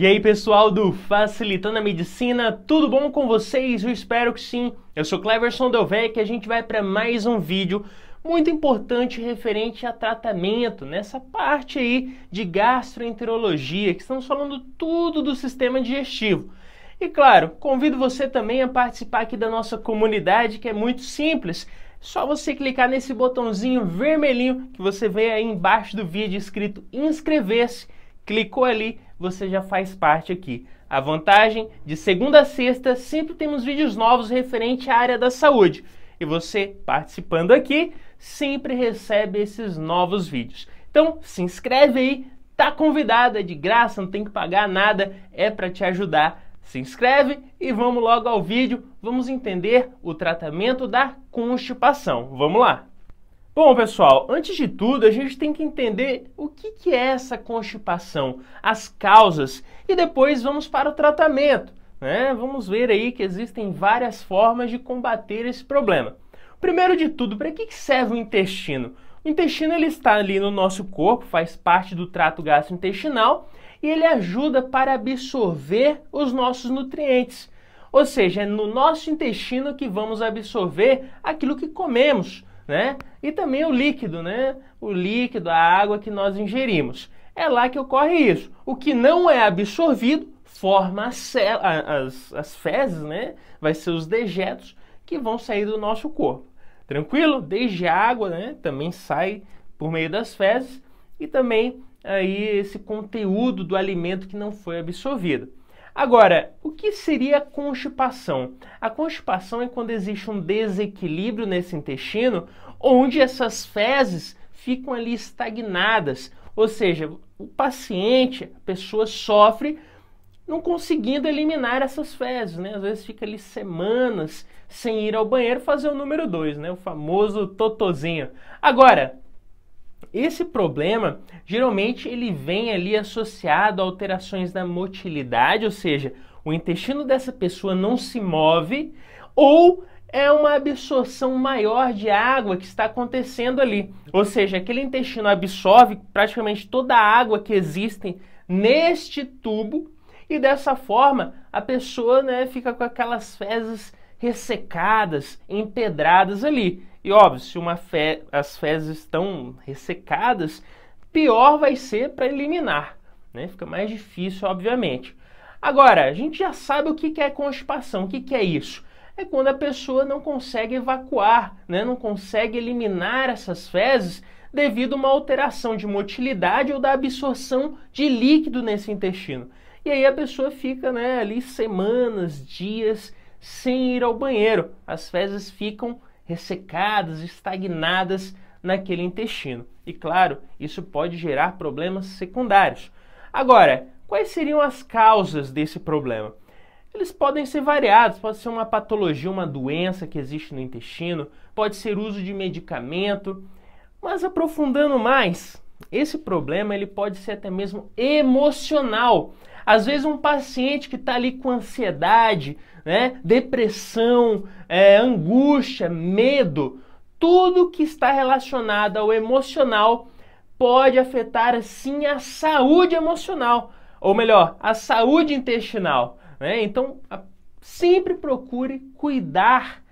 E aí pessoal do Facilitando a Medicina, tudo bom com vocês? Eu espero que sim. Eu sou Cleverson Delvec e a gente vai para mais um vídeo muito importante referente a tratamento, nessa parte aí de gastroenterologia, que estamos falando tudo do sistema digestivo. E claro, convido você também a participar aqui da nossa comunidade, que é muito simples só você clicar nesse botãozinho vermelhinho que você vê aí embaixo do vídeo escrito inscrever-se Clicou ali, você já faz parte aqui. A vantagem de segunda a sexta sempre temos vídeos novos referente à área da saúde. E você participando aqui sempre recebe esses novos vídeos. Então, se inscreve aí, tá convidada, é de graça, não tem que pagar nada, é para te ajudar. Se inscreve e vamos logo ao vídeo, vamos entender o tratamento da constipação. Vamos lá. Bom, pessoal, antes de tudo, a gente tem que entender o que, que é essa constipação, as causas, e depois vamos para o tratamento. Né? Vamos ver aí que existem várias formas de combater esse problema. Primeiro de tudo, para que, que serve o intestino? O intestino ele está ali no nosso corpo, faz parte do trato gastrointestinal e ele ajuda para absorver os nossos nutrientes. Ou seja, é no nosso intestino que vamos absorver aquilo que comemos né? E também o líquido, né? O líquido, a água que nós ingerimos. É lá que ocorre isso. O que não é absorvido forma as, as, as fezes, né? Vai ser os dejetos que vão sair do nosso corpo. Tranquilo? Desde a água, né? Também sai por meio das fezes e também aí esse conteúdo do alimento que não foi absorvido. Agora, o que seria constipação? A constipação é quando existe um desequilíbrio nesse intestino, onde essas fezes ficam ali estagnadas. Ou seja, o paciente, a pessoa sofre não conseguindo eliminar essas fezes, né? Às vezes fica ali semanas sem ir ao banheiro fazer o número 2, né? O famoso totozinho. Agora, esse problema geralmente ele vem ali associado a alterações da motilidade, ou seja, o intestino dessa pessoa não se move ou é uma absorção maior de água que está acontecendo ali. Ou seja, aquele intestino absorve praticamente toda a água que existe neste tubo e dessa forma a pessoa né, fica com aquelas fezes ressecadas, empedradas ali. E óbvio, se uma fe... as fezes estão ressecadas, pior vai ser para eliminar, né? Fica mais difícil, obviamente. Agora, a gente já sabe o que é constipação, o que é isso? É quando a pessoa não consegue evacuar, né? não consegue eliminar essas fezes devido a uma alteração de motilidade ou da absorção de líquido nesse intestino. E aí a pessoa fica né, ali semanas, dias sem ir ao banheiro. As fezes ficam ressecadas, estagnadas naquele intestino. E claro, isso pode gerar problemas secundários. Agora, quais seriam as causas desse problema? Eles podem ser variados, pode ser uma patologia, uma doença que existe no intestino, pode ser uso de medicamento, mas aprofundando mais, esse problema ele pode ser até mesmo emocional. Às vezes um paciente que está ali com ansiedade, né, depressão, é, angústia, medo, tudo que está relacionado ao emocional pode afetar sim a saúde emocional, ou melhor, a saúde intestinal. Né? Então sempre procure cuidar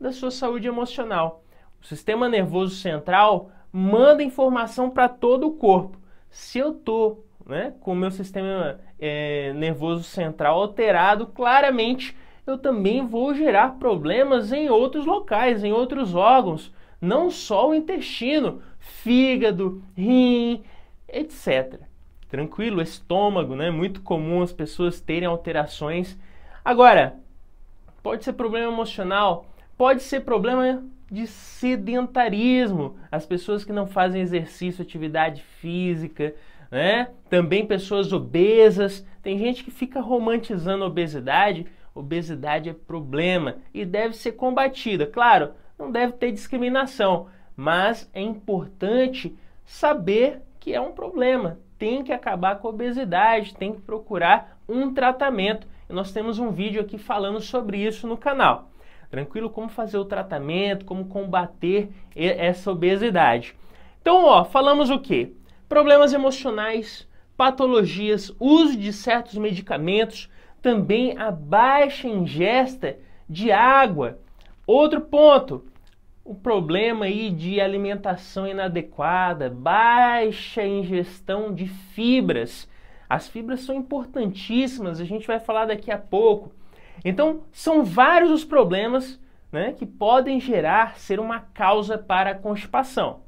da sua saúde emocional. O sistema nervoso central manda informação para todo o corpo. Se eu estou né, com o meu sistema é, nervoso central alterado claramente, eu também vou gerar problemas em outros locais, em outros órgãos, não só o intestino, fígado, rim, etc. Tranquilo, estômago, né? Muito comum as pessoas terem alterações. Agora, pode ser problema emocional, pode ser problema de sedentarismo, as pessoas que não fazem exercício, atividade física, né? Também pessoas obesas. Tem gente que fica romantizando a obesidade. Obesidade é problema e deve ser combatida. Claro, não deve ter discriminação, mas é importante saber que é um problema. Tem que acabar com a obesidade, tem que procurar um tratamento. E nós temos um vídeo aqui falando sobre isso no canal. Tranquilo? Como fazer o tratamento, como combater essa obesidade. Então, ó, falamos o que? Problemas emocionais, patologias, uso de certos medicamentos, também a baixa ingesta de água. Outro ponto, o problema aí de alimentação inadequada, baixa ingestão de fibras. As fibras são importantíssimas, a gente vai falar daqui a pouco. Então, são vários os problemas né, que podem gerar ser uma causa para a constipação.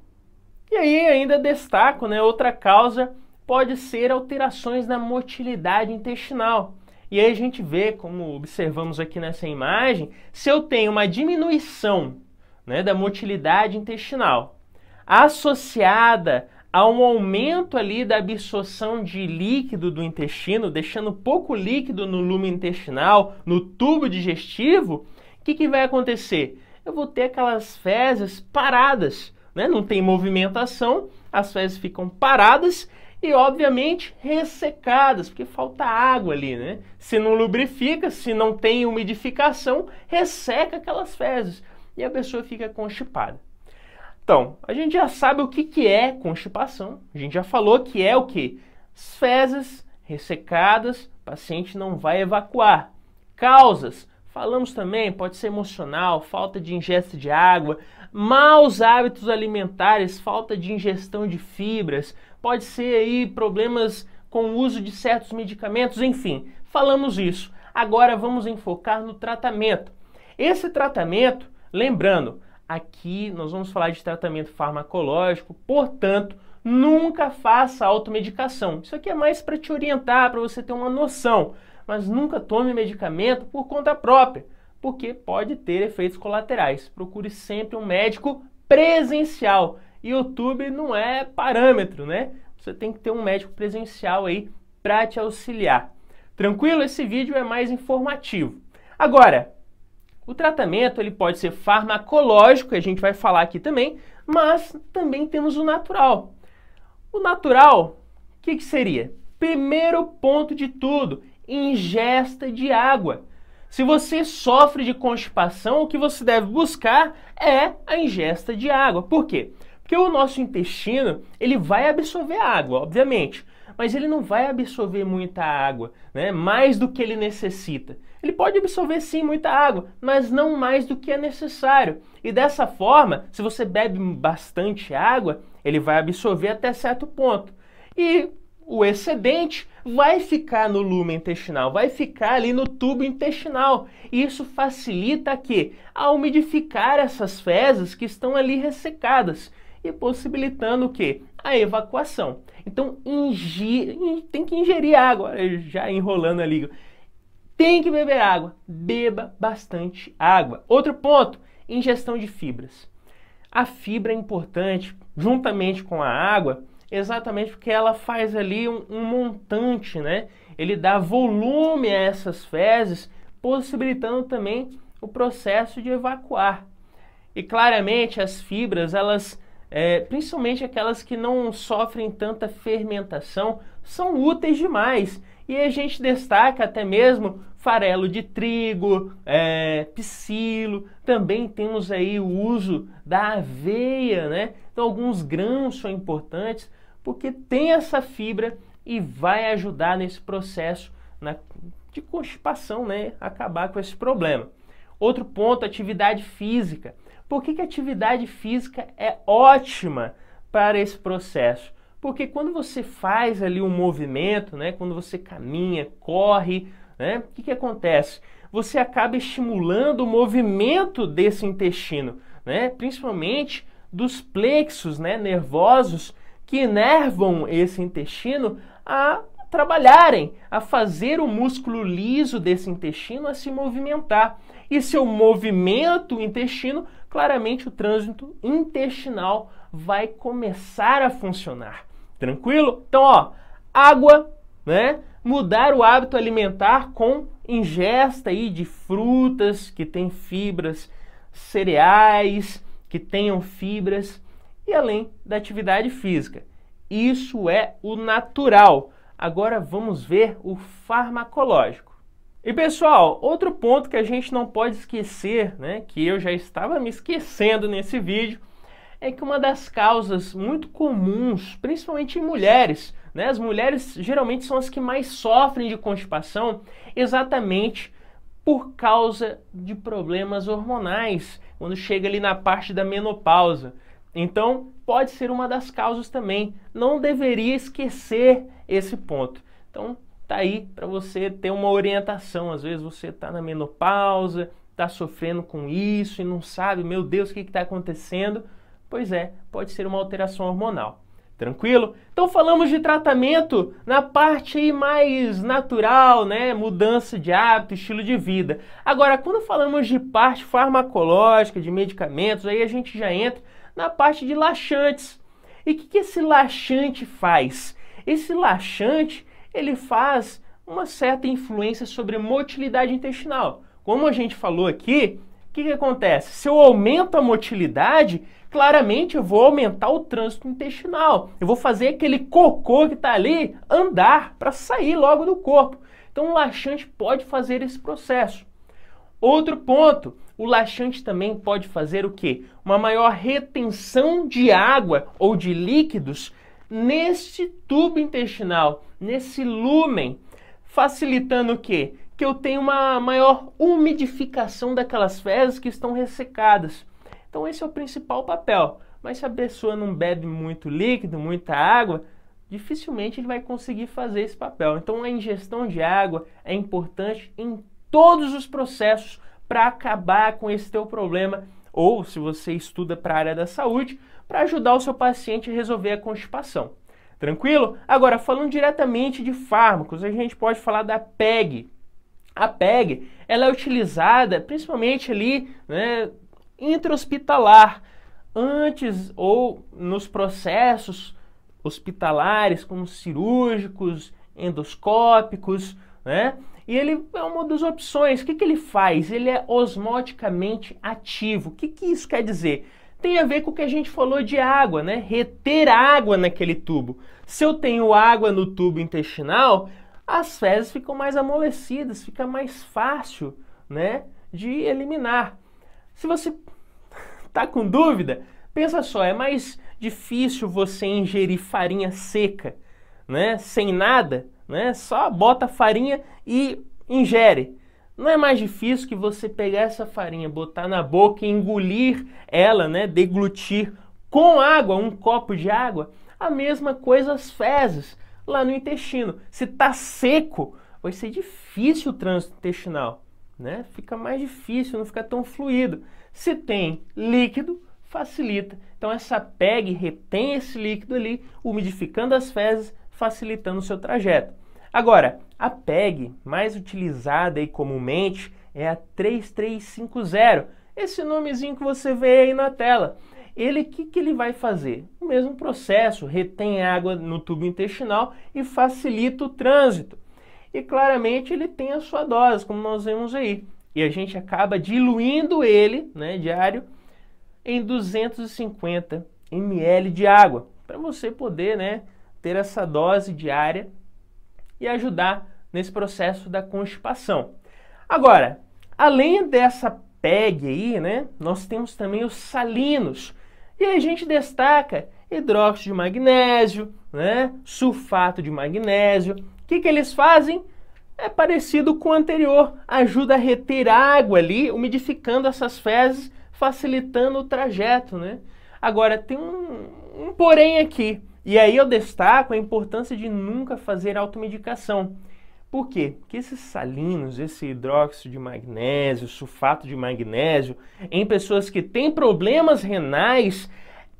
E aí ainda destaco, né, outra causa pode ser alterações na motilidade intestinal. E aí a gente vê, como observamos aqui nessa imagem, se eu tenho uma diminuição né, da motilidade intestinal associada a um aumento ali da absorção de líquido do intestino, deixando pouco líquido no lume intestinal, no tubo digestivo, o que, que vai acontecer? Eu vou ter aquelas fezes paradas, né? não tem movimentação, as fezes ficam paradas e, obviamente, ressecadas, porque falta água ali, né? Se não lubrifica, se não tem umidificação, resseca aquelas fezes e a pessoa fica constipada. Então, a gente já sabe o que, que é constipação, a gente já falou que é o que? As fezes ressecadas, o paciente não vai evacuar. Causas, Falamos também, pode ser emocional, falta de ingesta de água, maus hábitos alimentares, falta de ingestão de fibras, pode ser aí problemas com o uso de certos medicamentos, enfim, falamos isso. Agora vamos enfocar no tratamento. Esse tratamento, lembrando, aqui nós vamos falar de tratamento farmacológico, portanto, nunca faça automedicação. Isso aqui é mais para te orientar, para você ter uma noção mas nunca tome medicamento por conta própria, porque pode ter efeitos colaterais. Procure sempre um médico presencial. E YouTube não é parâmetro, né? Você tem que ter um médico presencial aí para te auxiliar. Tranquilo? Esse vídeo é mais informativo. Agora, o tratamento ele pode ser farmacológico, a gente vai falar aqui também, mas também temos o natural. O natural, o que, que seria? Primeiro ponto de tudo, ingesta de água. Se você sofre de constipação, o que você deve buscar é a ingesta de água. Por quê? Porque o nosso intestino, ele vai absorver água, obviamente, mas ele não vai absorver muita água, né? Mais do que ele necessita. Ele pode absorver sim muita água, mas não mais do que é necessário. E dessa forma, se você bebe bastante água, ele vai absorver até certo ponto. E o excedente vai ficar no lume intestinal, vai ficar ali no tubo intestinal. Isso facilita que a umidificar essas fezes que estão ali ressecadas e possibilitando o que? A evacuação. Então, ingir, tem que ingerir água, já enrolando a Tem que beber água, beba bastante água. Outro ponto, ingestão de fibras. A fibra é importante, juntamente com a água, Exatamente porque ela faz ali um, um montante, né? Ele dá volume a essas fezes, possibilitando também o processo de evacuar. E claramente as fibras, elas, é, principalmente aquelas que não sofrem tanta fermentação, são úteis demais. E a gente destaca até mesmo farelo de trigo, é, psilo, também temos aí o uso da aveia, né? Então alguns grãos são importantes, porque tem essa fibra e vai ajudar nesse processo de constipação, né, acabar com esse problema. Outro ponto, atividade física. Por que, que atividade física é ótima para esse processo? Porque quando você faz ali um movimento, né, quando você caminha, corre, né, o que, que acontece? Você acaba estimulando o movimento desse intestino, né, principalmente dos plexos né, nervosos que enervam esse intestino a trabalharem, a fazer o músculo liso desse intestino a se movimentar. E se eu movimento o intestino, claramente o trânsito intestinal vai começar a funcionar. Tranquilo? Então, ó, água, né? Mudar o hábito alimentar com ingesta aí de frutas que têm fibras, cereais que tenham fibras e além da atividade física. Isso é o natural. Agora vamos ver o farmacológico. E pessoal, outro ponto que a gente não pode esquecer, né, que eu já estava me esquecendo nesse vídeo, é que uma das causas muito comuns, principalmente em mulheres, né, as mulheres geralmente são as que mais sofrem de constipação, exatamente por causa de problemas hormonais, quando chega ali na parte da menopausa. Então, pode ser uma das causas também. Não deveria esquecer esse ponto. Então, tá aí para você ter uma orientação. Às vezes você está na menopausa, está sofrendo com isso e não sabe, meu Deus, o que está acontecendo? Pois é, pode ser uma alteração hormonal. Tranquilo? Então falamos de tratamento na parte mais natural, né? Mudança de hábito, estilo de vida. Agora, quando falamos de parte farmacológica, de medicamentos, aí a gente já entra na parte de laxantes. E o que, que esse laxante faz? Esse laxante ele faz uma certa influência sobre a motilidade intestinal. Como a gente falou aqui, o que, que acontece? Se eu aumento a motilidade, claramente eu vou aumentar o trânsito intestinal. Eu vou fazer aquele cocô que está ali andar para sair logo do corpo. Então, o laxante pode fazer esse processo. Outro ponto, o laxante também pode fazer o quê? Uma maior retenção de água ou de líquidos neste tubo intestinal, nesse lumen, facilitando o quê? Que eu tenho uma maior umidificação daquelas fezes que estão ressecadas. Então esse é o principal papel. Mas se a pessoa não bebe muito líquido, muita água, dificilmente ele vai conseguir fazer esse papel. Então a ingestão de água é importante em todos os processos para acabar com esse teu problema ou se você estuda para a área da saúde, para ajudar o seu paciente a resolver a constipação. Tranquilo? Agora, falando diretamente de fármacos, a gente pode falar da PEG. A PEG, ela é utilizada principalmente ali, né, intra-hospitalar, antes ou nos processos hospitalares, como cirúrgicos, endoscópicos, né? E ele é uma das opções. O que, que ele faz? Ele é osmoticamente ativo. O que, que isso quer dizer? Tem a ver com o que a gente falou de água, né? Reter água naquele tubo. Se eu tenho água no tubo intestinal, as fezes ficam mais amolecidas, fica mais fácil, né, de eliminar. Se você tá com dúvida, pensa só, é mais difícil você ingerir farinha seca, né, sem nada, né? Só bota farinha e ingere. Não é mais difícil que você pegar essa farinha, botar na boca e engolir ela, né? Deglutir com água, um copo de água. A mesma coisa as fezes lá no intestino. Se tá seco, vai ser difícil o trânsito intestinal, né? Fica mais difícil, não fica tão fluido. Se tem líquido, facilita. Então essa PEG retém esse líquido ali, umidificando as fezes facilitando o seu trajeto. Agora, a PEG mais utilizada e comumente é a 3350, esse nomezinho que você vê aí na tela. Ele, o que, que ele vai fazer? O mesmo processo, retém água no tubo intestinal e facilita o trânsito. E claramente ele tem a sua dose, como nós vemos aí. E a gente acaba diluindo ele, né, diário, em 250 ml de água, para você poder, né, ter essa dose diária e ajudar nesse processo da constipação. Agora, além dessa PEG aí, né, nós temos também os salinos. E a gente destaca hidróxido de magnésio, né, sulfato de magnésio. O que, que eles fazem? É parecido com o anterior, ajuda a reter água ali, umidificando essas fezes, facilitando o trajeto, né? Agora, tem um, um porém aqui. E aí eu destaco a importância de nunca fazer automedicação. Por quê? Porque esses salinos, esse hidróxido de magnésio, sulfato de magnésio, em pessoas que têm problemas renais,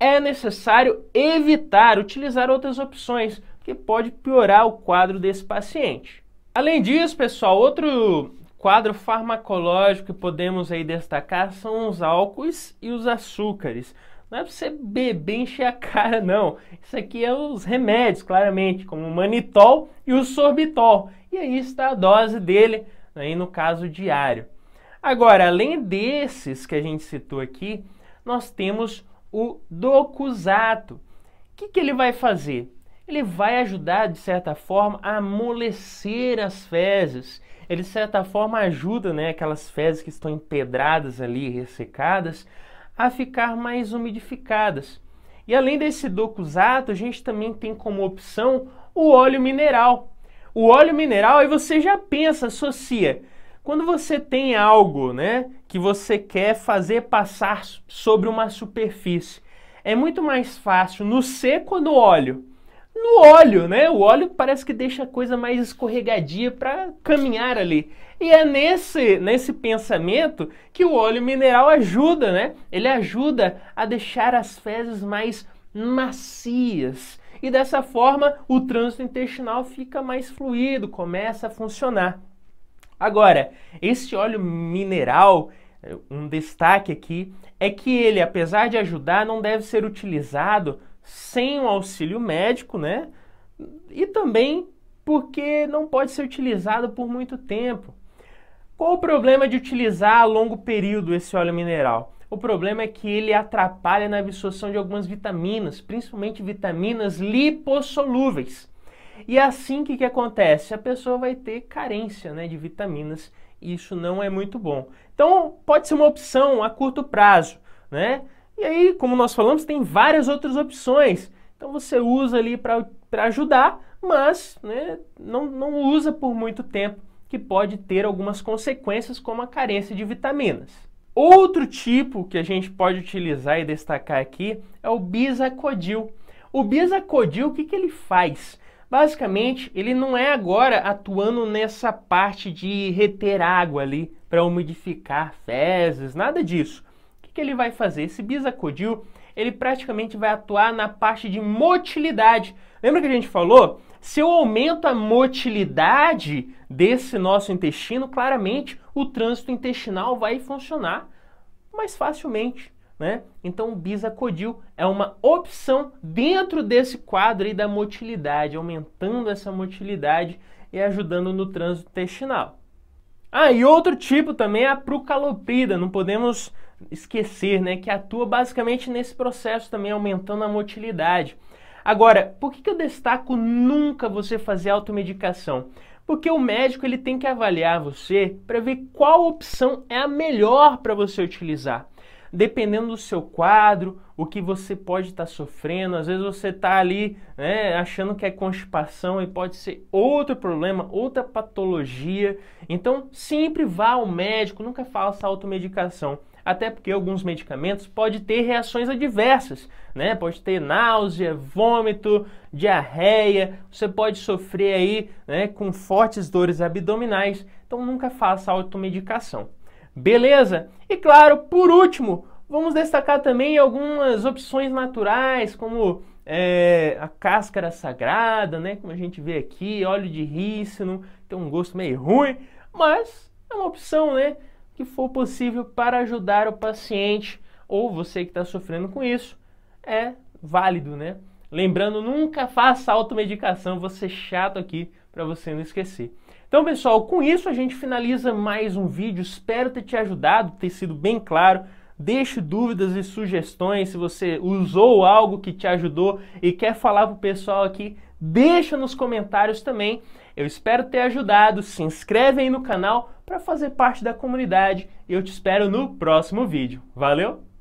é necessário evitar utilizar outras opções, porque pode piorar o quadro desse paciente. Além disso, pessoal, outro quadro farmacológico que podemos aí destacar são os álcoois e os açúcares. Não é pra você beber, encher a cara, não. Isso aqui é os remédios, claramente, como o manitol e o sorbitol. E aí está a dose dele, né, aí no caso diário. Agora, além desses que a gente citou aqui, nós temos o docusato. O que, que ele vai fazer? Ele vai ajudar, de certa forma, a amolecer as fezes. Ele, de certa forma, ajuda né, aquelas fezes que estão empedradas ali, ressecadas, a ficar mais umidificadas. E além desse docusato, a gente também tem como opção o óleo mineral. O óleo mineral, aí você já pensa, associa. Quando você tem algo né, que você quer fazer passar sobre uma superfície, é muito mais fácil no seco do óleo no óleo, né? O óleo parece que deixa a coisa mais escorregadia para caminhar ali. E é nesse, nesse pensamento que o óleo mineral ajuda, né? Ele ajuda a deixar as fezes mais macias. E dessa forma, o trânsito intestinal fica mais fluido, começa a funcionar. Agora, esse óleo mineral, eh, um destaque aqui é que ele, apesar de ajudar, não deve ser utilizado sem o auxílio médico, né? E também porque não pode ser utilizado por muito tempo. Qual o problema de utilizar a longo período esse óleo mineral? O problema é que ele atrapalha na absorção de algumas vitaminas, principalmente vitaminas lipossolúveis. E é assim o que, que acontece? A pessoa vai ter carência né, de vitaminas e isso não é muito bom. Então pode ser uma opção a curto prazo, né? E aí, como nós falamos, tem várias outras opções. Então você usa ali para ajudar, mas né, não, não usa por muito tempo, que pode ter algumas consequências, como a carência de vitaminas. Outro tipo que a gente pode utilizar e destacar aqui é o bisacodil. O bisacodil, o que, que ele faz? Basicamente, ele não é agora atuando nessa parte de reter água ali para umidificar fezes, nada disso que ele vai fazer? Esse bisacodil, ele praticamente vai atuar na parte de motilidade. Lembra que a gente falou? Se eu aumento a motilidade desse nosso intestino, claramente o trânsito intestinal vai funcionar mais facilmente. Né? Então o bisacodil é uma opção dentro desse quadro aí da motilidade, aumentando essa motilidade e ajudando no trânsito intestinal. Ah, e outro tipo também é a prucaloprida, não podemos esquecer, né, que atua basicamente nesse processo também, aumentando a motilidade. Agora, por que, que eu destaco nunca você fazer automedicação? Porque o médico ele tem que avaliar você para ver qual opção é a melhor para você utilizar. Dependendo do seu quadro, o que você pode estar tá sofrendo, às vezes você está ali né, achando que é constipação e pode ser outro problema, outra patologia. Então sempre vá ao médico, nunca faça automedicação até porque alguns medicamentos podem ter reações adversas, né? Pode ter náusea, vômito, diarreia, você pode sofrer aí né, com fortes dores abdominais, então nunca faça automedicação. Beleza? E claro, por último, vamos destacar também algumas opções naturais, como é, a cáscara sagrada, né? Como a gente vê aqui, óleo de rícino, tem é um gosto meio ruim, mas é uma opção, né? que for possível para ajudar o paciente ou você que está sofrendo com isso é válido, né? Lembrando, nunca faça automedicação, vou ser é chato aqui para você não esquecer. Então, pessoal, com isso a gente finaliza mais um vídeo. Espero ter te ajudado, ter sido bem claro. Deixe dúvidas e sugestões se você usou algo que te ajudou e quer falar pro pessoal aqui, deixa nos comentários também. Eu espero ter ajudado. Se inscreve aí no canal para fazer parte da comunidade. Eu te espero no próximo vídeo. Valeu!